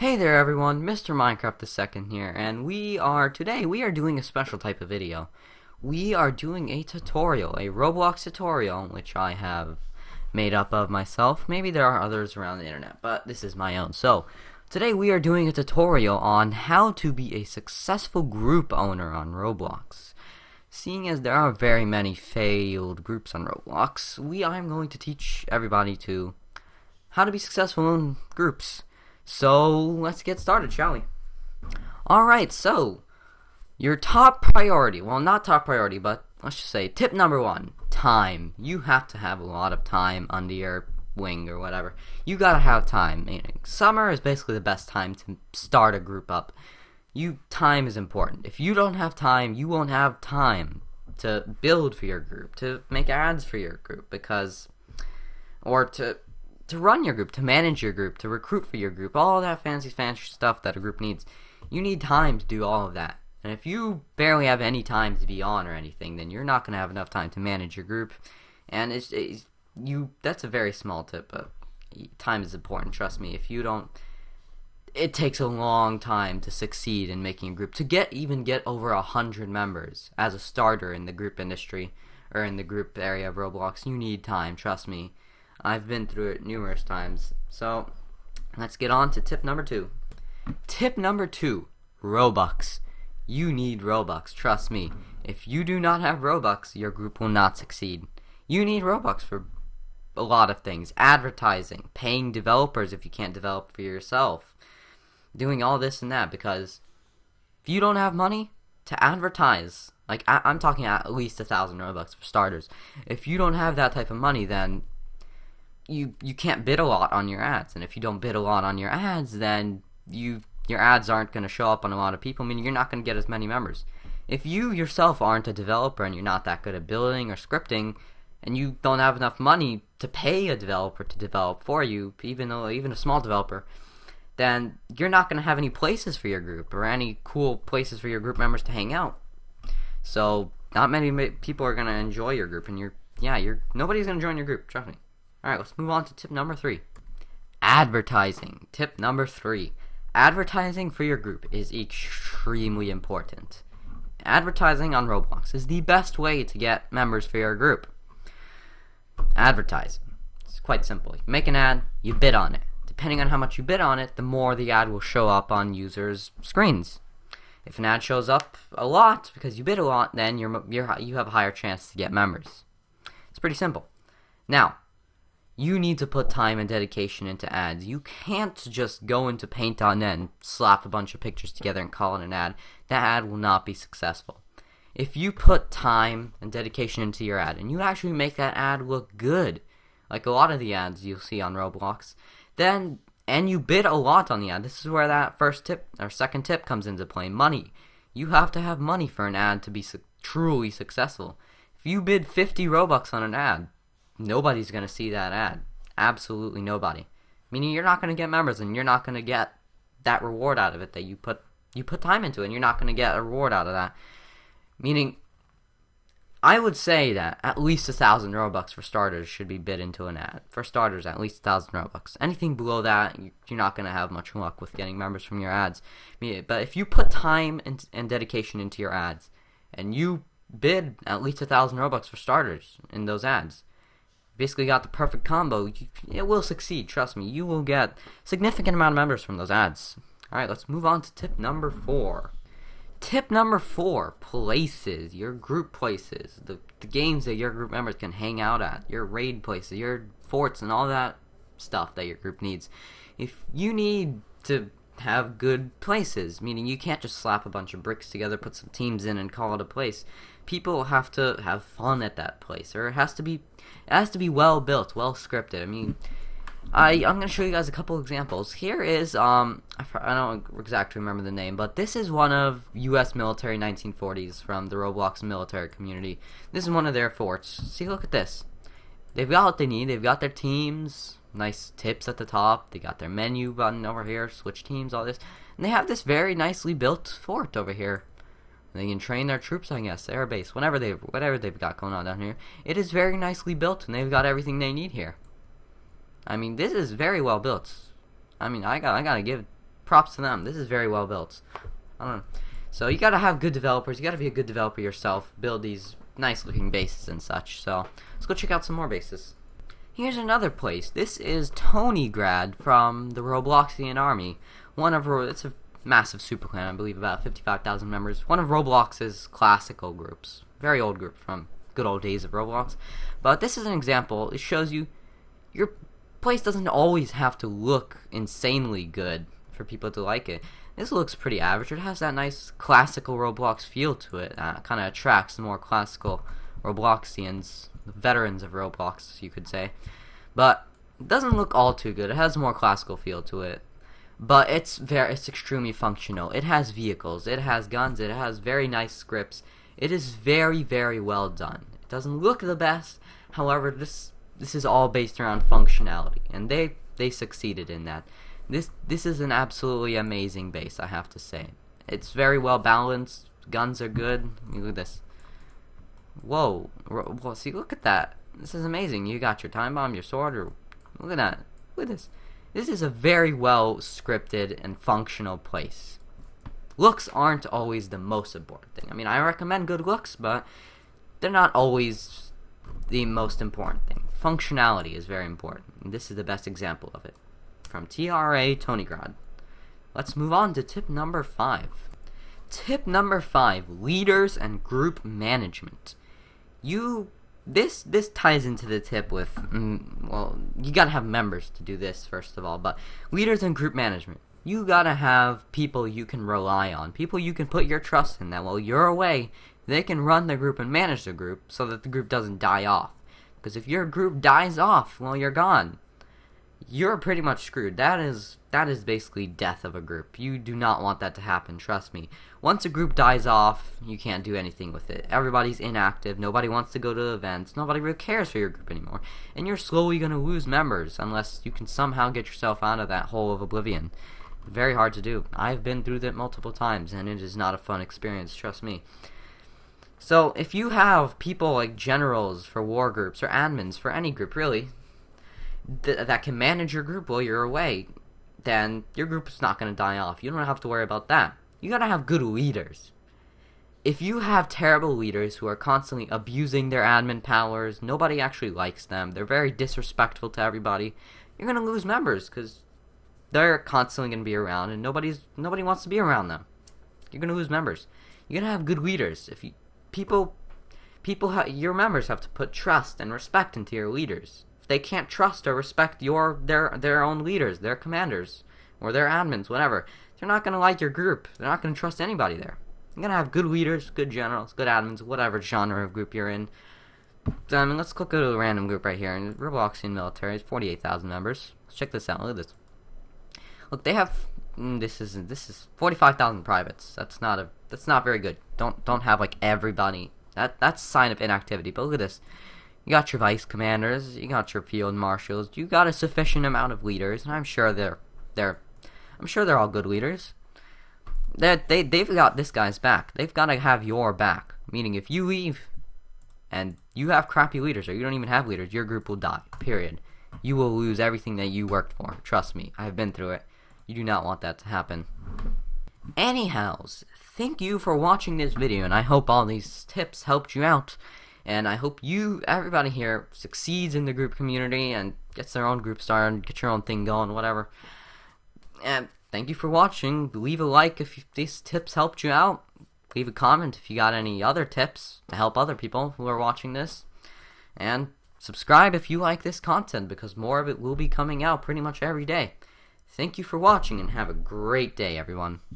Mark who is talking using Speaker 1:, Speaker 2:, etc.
Speaker 1: Hey there everyone, Mr. Minecraft the Second here, and we are, today, we are doing a special type of video. We are doing a tutorial, a Roblox tutorial, which I have made up of myself. Maybe there are others around the internet, but this is my own. So, today we are doing a tutorial on how to be a successful group owner on Roblox. Seeing as there are very many failed groups on Roblox, we I am going to teach everybody to how to be successful in groups. So let's get started, shall we? Alright, so your top priority, well, not top priority, but let's just say tip number one time. You have to have a lot of time under your wing or whatever. You gotta have time. summer is basically the best time to start a group up. You time is important. If you don't have time, you won't have time to build for your group, to make ads for your group, because or to to run your group, to manage your group, to recruit for your group, all that fancy fancy stuff that a group needs. You need time to do all of that. And if you barely have any time to be on or anything, then you're not going to have enough time to manage your group. And it's, it's you that's a very small tip, but time is important, trust me. If you don't it takes a long time to succeed in making a group to get even get over a hundred members as a starter in the group industry or in the group area of roblox you need time trust me I've been through it numerous times. So let's get on to tip number two. Tip number two Robux. You need Robux, trust me. If you do not have Robux, your group will not succeed. You need Robux for a lot of things advertising, paying developers if you can't develop for yourself, doing all this and that because if you don't have money to advertise, like I- am talking at least a thousand Robux for starters, if you don't have that type of money, then you you can't bid a lot on your ads, and if you don't bid a lot on your ads, then you your ads aren't going to show up on a lot of people. I mean, you're not going to get as many members. If you yourself aren't a developer and you're not that good at building or scripting, and you don't have enough money to pay a developer to develop for you, even though even a small developer, then you're not going to have any places for your group or any cool places for your group members to hang out. So not many people are going to enjoy your group, and you're yeah, you're nobody's going to join your group. Trust me. Alright, let's move on to tip number three. Advertising. Tip number three. Advertising for your group is extremely important. Advertising on Roblox is the best way to get members for your group. Advertising. It's quite simple. You make an ad, you bid on it. Depending on how much you bid on it, the more the ad will show up on users' screens. If an ad shows up a lot because you bid a lot, then you're, you're, you have a higher chance to get members. It's pretty simple. Now, you need to put time and dedication into ads. You can't just go into Paint.net and slap a bunch of pictures together and call it an ad. That ad will not be successful. If you put time and dedication into your ad and you actually make that ad look good, like a lot of the ads you'll see on Roblox, then and you bid a lot on the ad. This is where that first tip or second tip comes into play, money. You have to have money for an ad to be su truly successful. If you bid 50 Robux on an ad, Nobody's going to see that ad. Absolutely nobody. Meaning you're not going to get members and you're not going to get that reward out of it that you put you put time into it and you're not going to get a reward out of that. Meaning I would say that at least a thousand Robux for starters should be bid into an ad. For starters, at least a thousand Robux. Anything below that, you're not going to have much luck with getting members from your ads. But if you put time and, and dedication into your ads, and you bid at least a thousand Robux for starters in those ads, basically got the perfect combo, you, it will succeed. Trust me, you will get significant amount of members from those ads. All right, let's move on to tip number four. Tip number four: places, your group places, the, the games that your group members can hang out at, your raid places, your forts, and all that stuff that your group needs. If you need to have good places, meaning you can't just slap a bunch of bricks together, put some teams in, and call it a place people have to have fun at that place, or it has to be, it has to be well built, well scripted. I mean, I I'm gonna show you guys a couple examples. Here is um I don't exactly remember the name, but this is one of U.S. military 1940s from the Roblox military community. This is one of their forts. See, look at this. They've got what they need. They've got their teams. Nice tips at the top. They got their menu button over here. Switch teams. All this. And they have this very nicely built fort over here they can train their troops, I guess, their base, whatever they've whatever they've got going on down here. It is very nicely built, and they've got everything they need here. I mean, this is very well built. I mean, I got I gotta give props to them. This is very well built. I don't know. So you gotta have good developers. You gotta be a good developer yourself. Build these nice looking bases and such. So let's go check out some more bases. Here's another place. Place. This is Tonygrad from the Robloxian Army. One of it's a massive super clan, I believe about 55,000 members. One of Roblox's classical groups. Very old group from good old days of Roblox. But this is an example. It shows you your place doesn't always have to look insanely good for people to like it. This looks pretty average. It has that nice classical Roblox feel to it. That kind of attracts the more classical Robloxians, veterans of Roblox, you could say. But it doesn't look all too good. It has a more classical feel to it but it's very it's extremely functional. It has vehicles, it has guns, it has very nice scripts. It is very very well done. It doesn't look the best, however, this this is all based around functionality, and they they succeeded in that. This this is an absolutely amazing base, I have to say. It's very well balanced. Guns are good. Look at this. Whoa! Well, see, look at that. This is amazing. You got your time bomb, your sword, or look at that. Look at this. This is a very well scripted and functional place. Looks aren't always the most important thing. I mean, I recommend good looks, but they're not always the most important thing. Functionality is very important. this is the best example of it. From TRA Tonygrad. Let's move on to tip number five. Tip number five, leaders and group management. You this this ties into the tip with mm, well you got to have members to do this first of all but leaders and group management you got to have people you can rely on people you can put your trust in that while you're away they can run the group and manage the group so that the group doesn't die off because if your group dies off while you're gone you're pretty much screwed. That is that is basically death of a group. You do not want that to happen, trust me. Once a group dies off, you can't do anything with it. Everybody's inactive, nobody wants to go to events, nobody really cares for your group anymore. And you're slowly going to lose members unless you can somehow get yourself out of that hole of oblivion. Very hard to do. I've been through that multiple times and it is not a fun experience, trust me. So if you have people like generals for war groups or admins for any group really, th- that can manage your group while you're away, then your group is not going to die off. You don't have to worry about that. You got to have good leaders. If you have terrible leaders who are constantly abusing their admin powers, nobody actually likes them, they're very disrespectful to everybody, you're going to lose members because they're constantly going to be around and nobody's nobody wants to be around them. You're going to lose members. You're going to have good leaders. If you, people people ha- your members have to put trust and respect into your leaders they can't trust or respect your their their own leaders, their commanders, or their admins, whatever. They're not gonna like your group. They're not gonna trust anybody there. You're gonna have good leaders, good generals, good admins, whatever genre of group you're in. So, I mean, let's click to a random group right here. And Robloxian military is 48,000 members. Let's check this out. Look at this. Look, they have mm, this is this is 45,000 privates. That's not a that's not very good. Don't don't have like everybody. That that's sign of inactivity. But look at this. You got your vice commanders, you got your field marshals, you got a sufficient amount of leaders, and I'm sure they're they're I'm sure they're all good leaders. That they they've got this guy's back. They've got to have your back. Meaning if you leave and you have crappy leaders or you don't even have leaders, your group will die. Period. You will lose everything that you worked for. Trust me, I've been through it. You do not want that to happen. Anyhows, thank you for watching this video and I hope all these tips helped you out and I hope you, everybody here, succeeds in the group community and gets their own group started and get your own thing going, whatever. And thank you for watching. Leave a like if these tips helped you out. Leave a comment if you got any other tips to help other people who are watching this. And subscribe if you like this content because more of it will be coming out pretty much every day. Thank you for watching and have a great day, everyone.